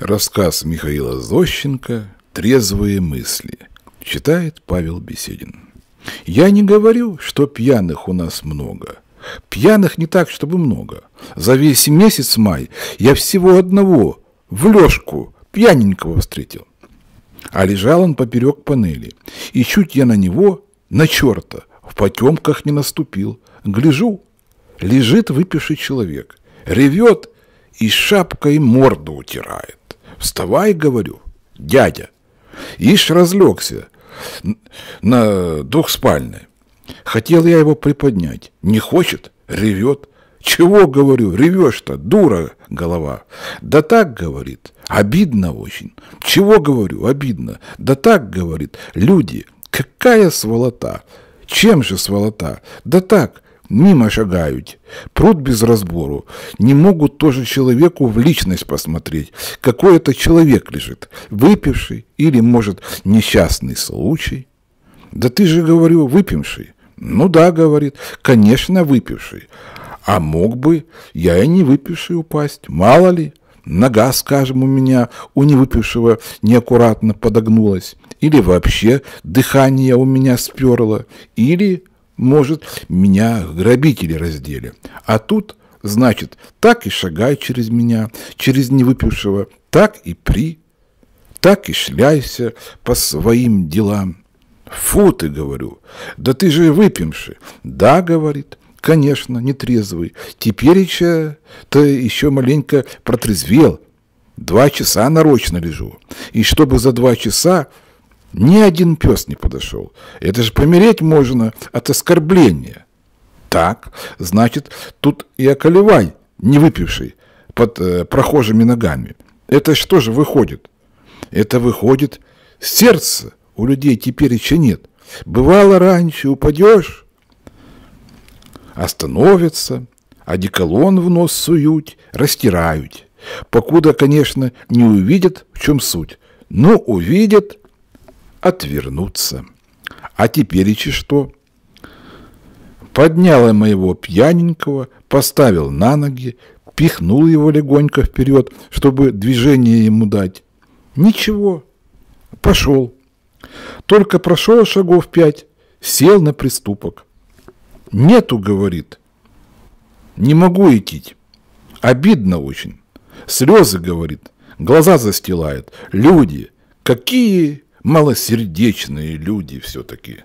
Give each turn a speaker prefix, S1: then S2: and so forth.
S1: Рассказ Михаила Зощенко «Трезвые мысли» читает Павел Беседин. Я не говорю, что пьяных у нас много. Пьяных не так, чтобы много. За весь месяц май я всего одного, в лёжку, пьяненького встретил. А лежал он поперек панели. И чуть я на него, на черта, в потемках не наступил. Гляжу, лежит выпивший человек. Ревет и шапкой морду утирает. Вставай, говорю, дядя. Ишь разлегся на двухспальной. Хотел я его приподнять. Не хочет, ревет. Чего, говорю, ревешь-то, дура голова. Да так, говорит, обидно очень. Чего, говорю, обидно. Да так, говорит, люди, какая сволота. Чем же сволота? Да так, мимо шагают, пруд без разбору, не могут тоже человеку в личность посмотреть, какой это человек лежит, выпивший или, может, несчастный случай. Да ты же, говорю, выпивший. Ну да, говорит, конечно, выпивший. А мог бы я и не выпивший упасть, мало ли. Нога, скажем, у меня у невыпившего неаккуратно подогнулась. Или вообще дыхание у меня сперло. Или может, меня грабители раздели. А тут, значит, так и шагай через меня, через невыпившего, так и при, так и шляйся по своим делам. Фу ты, говорю, да ты же выпивший. Да, говорит, конечно, нетрезвый. Теперь еще, ты еще маленько протрезвел. Два часа нарочно лежу. И чтобы за два часа ни один пес не подошел. Это же помереть можно от оскорбления. Так, значит, тут и околевай, не выпивший, под э, прохожими ногами. Это что же выходит? Это выходит, Сердце у людей теперь еще нет. Бывало раньше, упадешь, остановятся, одеколон в нос суют, растирают. Покуда, конечно, не увидят, в чем суть. Но ну, увидят – отвернуться. А теперь и что? Поднял я моего пьяненького, поставил на ноги, пихнул его легонько вперед, чтобы движение ему дать. Ничего, пошел. Только прошел шагов пять, сел на приступок. Нету, говорит, не могу идти. Обидно очень. Слезы, говорит, глаза застилает. Люди, какие малосердечные люди все-таки.